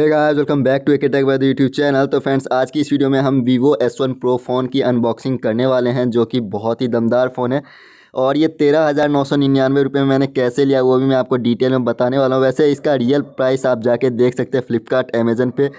है guys welcome back to एक tech by YouTube channel तो फ्रेंड्स आज की इस वीडियो में हम Vivo S one pro phone की अनबॉक्सिंग करने वाले हैं जो कि बहुत ही दमदार फ़ोन है और ये तेरह हज़ार नौ सौ निन्यानवे रुपये में मैंने कैसे लिया वो भी मैं आपको डिटेल में बताने वाला हूँ वैसे इसका रियल प्राइस आप जाके देख सकते हैं फ्लिपकार्ट अमेजन पे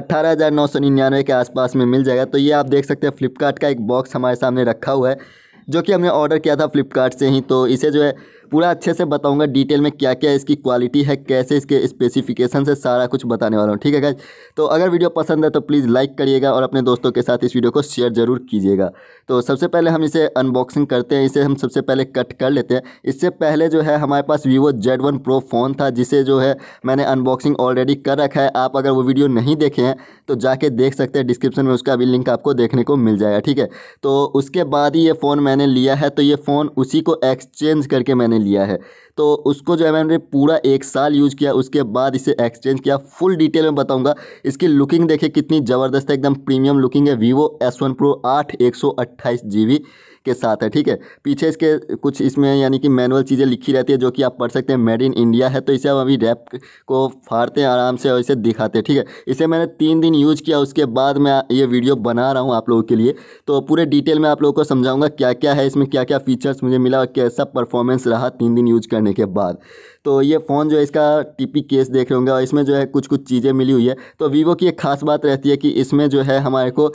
अट्ठारह हज़ार नौ सौ निन्यानवे के आसपास में मिल जाएगा तो ये आप देख सकते हैं फ्लिपकार्ट का एक बॉक्स हमारे सामने रखा हुआ है जो कि हमने ऑर्डर किया था फ्लिपकार्ट से ही तो इसे जो है पूरा अच्छे से बताऊंगा डिटेल में क्या क्या इसकी क्वालिटी है कैसे इसके स्पेसिफिकेशन है सारा कुछ बताने वाला हूँ ठीक है गाइज तो अगर वीडियो पसंद है तो प्लीज़ लाइक करिएगा और अपने दोस्तों के साथ इस वीडियो को शेयर जरूर कीजिएगा तो सबसे पहले हम इसे अनबॉक्सिंग करते हैं इसे हम सबसे पहले कट कर लेते हैं इससे पहले जो है हमारे पास Vivo Z one pro phone था जिसे जो है मैंने अनबॉक्सिंग ऑलरेडी कर रखा है आप अगर वो वीडियो नहीं देखे हैं तो जाके देख सकते हैं डिस्क्रिप्शन में उसका भी लिंक आपको देखने को मिल जाएगा ठीक है तो उसके बाद ही ये फ़ोन मैंने लिया है तो ये फ़ोन उसी को एक्सचेंज करके मैंने लिया है तो उसको जो है मैंने पूरा एक साल यूज़ किया उसके बाद इसे एक्सचेंज किया फुल डिटेल में बताऊँगा इसकी लुकिंग देखिए कितनी ज़बरदस्त है एकदम प्रीमियम लुकिंग है वीवो एस वन प्रो आठ एक सौ अट्ठाईस जी बी के साथ है ठीक है पीछे इसके कुछ इसमें यानी कि मैनुअल चीज़ें लिखी रहती है जो कि आप पढ़ सकते हैं मेड इन इंडिया है तो इसे हम अभी रैप को फाड़ते हैं आराम से और इसे दिखाते हैं ठीक है इसे मैंने तीन दिन यूज़ किया उसके बाद मैं ये वीडियो बना रहा हूँ आप लोगों के लिए तो पूरे डिटेल में आप लोगों को समझाऊँगा क्या क्या है इसमें क्या क्या फीचर्स मुझे मिला और कैसा परफॉर्मेंस रहा तीन दिन यूज करने होने के बाद तो ये फ़ोन जो है इसका टीपी केस देख रहे होंगे और इसमें जो है कुछ कुछ चीज़ें मिली हुई है तो वीवो की एक ख़ास बात रहती है कि इसमें जो है हमारे को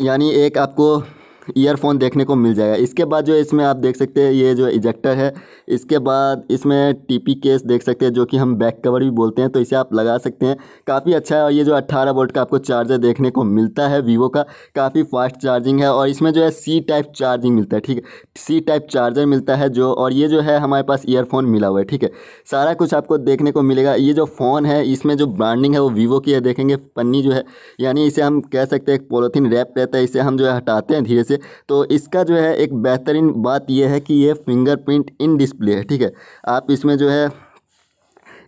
यानी एक आपको ईयरफोन देखने को मिल जाएगा इसके बाद जो इसमें आप देख सकते हैं ये जो इजेक्टर है इसके बाद इसमें टीपी केस देख सकते हैं जो कि हम बैक कवर भी बोलते हैं तो इसे आप लगा सकते हैं काफ़ी अच्छा है और ये जो अट्ठारह वोल्ट का आपको चार्जर देखने को मिलता है वीवो का काफ़ी फास्ट चार्जिंग है और इसमें जो है सी टाइप चार्जिंग मिलता है ठीक है सी टाइप चार्जर मिलता है जो और ये जो है हमारे पास ईयरफोन मिला हुआ है ठीक है सारा कुछ आपको देखने को मिलेगा ये जो फ़ोन है इसमें जो ब्रांडिंग है वो वीवो की है देखेंगे पन्नी जो है यानी इसे हम कह सकते हैं एक पोलोथीन रैप रहता है इसे हम जो है हटाते हैं धीरे से तो इसका जो है एक बेहतरीन बात यह है कि ये फिंगरप्रिंट इन डिस्प्ले है ठीक है आप इसमें जो है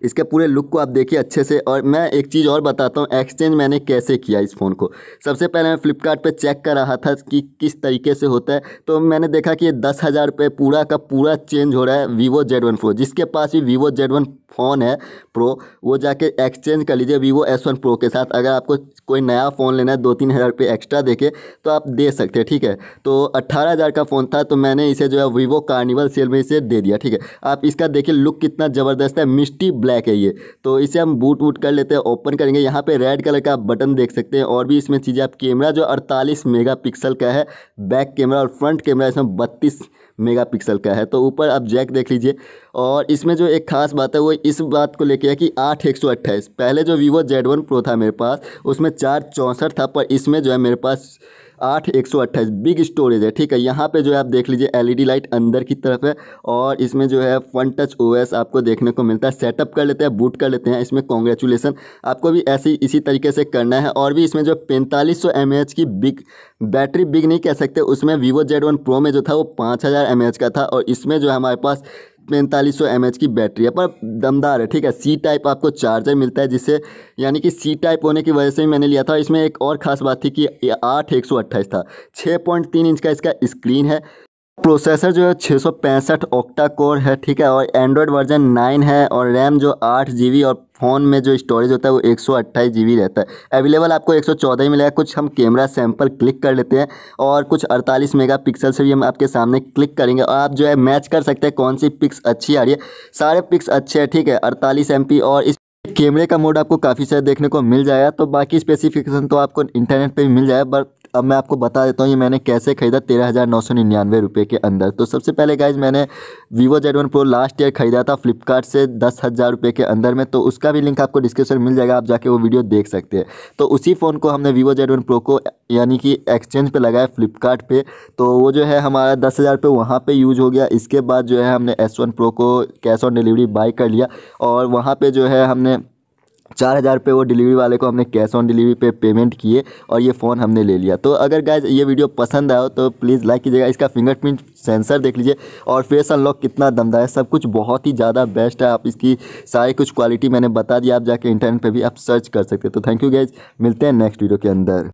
इसके पूरे लुक को आप देखिए अच्छे से और मैं एक चीज़ और बताता हूँ एक्सचेंज मैंने कैसे किया इस फ़ोन को सबसे पहले मैं फ्लिपकार्ट चेक कर रहा था कि किस तरीके से होता है तो मैंने देखा कि ये दस हज़ार रुपये पूरा का पूरा चेंज हो रहा है वीवो जेड वन प्रो जिसके पास भी वीवो जेड वन फ़ोन है प्रो वो जाके एक्सचेंज कर लीजिए वीवो एस वन प्रो के साथ अगर आपको कोई नया फ़ोन लेना है दो तीन हज़ार रुपये एक्स्ट्रा देके तो आप दे सकते हैं ठीक है तो अट्ठारह हज़ार का फ़ोन था तो मैंने इसे जो है वीवो कार्निवल सेल में इसे दे दिया ठीक है आप इसका देखिए लुक कितना ज़बरदस्त है मिस्टी ब्लैक ब्लैक है ये तो इसे हम बूट वूट कर लेते हैं ओपन करेंगे यहाँ पे रेड कलर का बटन देख सकते हैं और भी इसमें चीज़ें आप कैमरा जो 48 मेगापिक्सल का है बैक कैमरा और फ्रंट कैमरा इसमें बत्तीस मेगापिक्सल का है तो ऊपर आप जैक देख लीजिए और इसमें जो एक खास बात है वो इस बात को लेकर है कि आठ एक सौ अट्ठाईस पहले जो वीवो जेड वन प्रो था मेरे पास उसमें चार चौंसठ था पर इसमें जो है मेरे पास आठ एक सौ अट्ठाईस बिग स्टोरेज है ठीक है यहाँ पे जो है आप देख लीजिए एलईडी लाइट अंदर की तरफ है और इसमें जो है फन टच ओएस आपको देखने को मिलता है सेटअप कर लेते हैं बूट कर लेते हैं इसमें कॉन्ग्रेचुलेसन आपको भी ऐसे इसी तरीके से करना है और भी इसमें जो पैंतालीस सौ की बिग बैटरी बिग नहीं कह सकते उसमें वीवो जेड वन प्रो में जो था वो पाँच हज़ार एम एच का था और इसमें जो है हमारे पास पैंतालीस सौ एम एच की बैटरी है पर दमदार है ठीक है सी टाइप आपको चार्जर मिलता है जिससे यानी कि सी टाइप होने की वजह से ही मैंने लिया था इसमें एक और ख़ास बात थी कि आठ एक सौ अट्ठाईस था छः पॉइंट तीन इंच का इसका स्क्रीन है प्रोसेसर जो है छः सौ पैंसठ ओक्टा कोर है ठीक है और एंड्रॉयड वर्जन नाइन है और रैम जो आठ जी और फ़ोन में जो स्टोरेज होता है वो एक सौ अट्ठाईस जी रहता है अवेलेबल आपको एक सौ चौदह ही मिलेगा कुछ हम कैमरा सैम्पल क्लिक कर लेते हैं और कुछ अड़तालीस मेगा पिक्सल से भी हम आपके सामने क्लिक करेंगे और आप जो है मैच कर सकते हैं कौन सी पिक्स अच्छी आ रही है सारे पिक्स अच्छे हैं ठीक है अड़तालीस एम और इस कैमरे का मोड आपको काफ़ी सारे देखने को मिल जाएगा तो बाकी स्पेसिफिकेशन तो आपको इंटरनेट पे भी मिल जाएगा बट अब मैं आपको बता देता हूँ ये मैंने कैसे ख़रीदा तेरह हज़ार नौ सौ निन्यानवे रुपये के अंदर तो सबसे पहले गाइज मैंने Vivo Z one pro last year ख़रीदा था फ्लिपकार्ट से दस हज़ार रुपये के अंदर में तो उसका भी लिंक आपको डिस्क्रिप्शन में मिल जाएगा आप जाके वो वीडियो देख सकते हैं तो उसी फ़ोन को हमने वीवो जेड वन प्रो को यानी कि एक्सचेंज पर लगाया फ्लिपकार्ट तो वो जो है हमारा दस हज़ार रुपये वहाँ पर यूज़ हो गया इसके बाद जो है हमने एस वन प्रो को कैश ऑन डिलीवरी बाई कर लिया और वहाँ पर जो है हमने चार हज़ार रुपये वो डिलीवरी वाले को हमने कैश ऑन डिलीवरी पे पेमेंट किए और ये फ़ोन हमने ले लिया तो अगर गाइज ये वीडियो पसंद आया हो तो प्लीज़ लाइक कीजिएगा इसका फिंगरप्रिंट सेंसर देख लीजिए और फेस अनलॉक कितना दमदार है सब कुछ बहुत ही ज़्यादा बेस्ट है आप इसकी सारी कुछ क्वालिटी मैंने बता दिया आप जाके इंटरनेट पर भी आप सर्च कर सकते हैं तो थैंक यू गाइज मिलते हैं नेक्स्ट वीडियो के अंदर